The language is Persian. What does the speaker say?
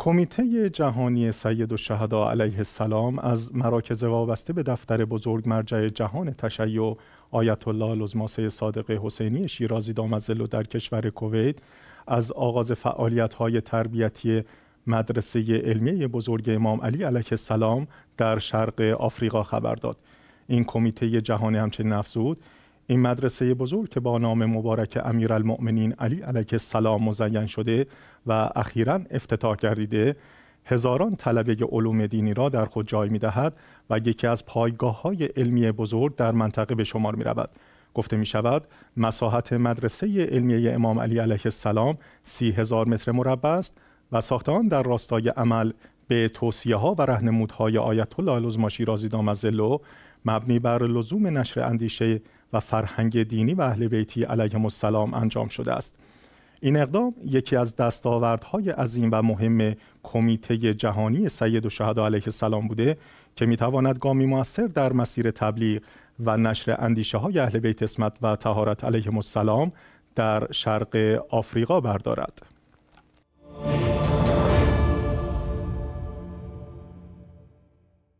کمیته جهانی سید شهدا علیه السلام از مراکز وابسته به دفتر بزرگ مرجع جهان تشیع آیت الله لزماسه صادق حسینی شیرازی دامزلو در کشور کویت از آغاز های تربیتی مدرسه علمی بزرگ امام علی علیه السلام در شرق آفریقا خبر داد این کمیته جهانی همچنین افزود این مدرسه بزرگ که با نام مبارک امیرالمؤمنین علی علیه السلام مزین شده و اخیرا افتتاح گردیده هزاران طلبه علوم دینی را در خود جای می دهد و یکی از پایگاه های علمی بزرگ در منطقه به شمار می رود. گفته می شود مساحت مدرسه علمی امام علی علیه السلام سی هزار متر مربع است و ساخت در راستای عمل به توصیه ها و رهنمودهای آیت الله العظما شیرازی دامزلو مبنی بر لزوم نشر اندیشه و فرهنگ دینی و اهل بیتی علیهم السلام انجام شده است این اقدام یکی از دستاوردهای عظیم و مهم کمیته جهانی سید و علیه السلام بوده که میتواند گامی موثر در مسیر تبلیغ و نشر اندیشه های اهل بیت اسمت و تهارت علیهم السلام در شرق آفریقا بردارد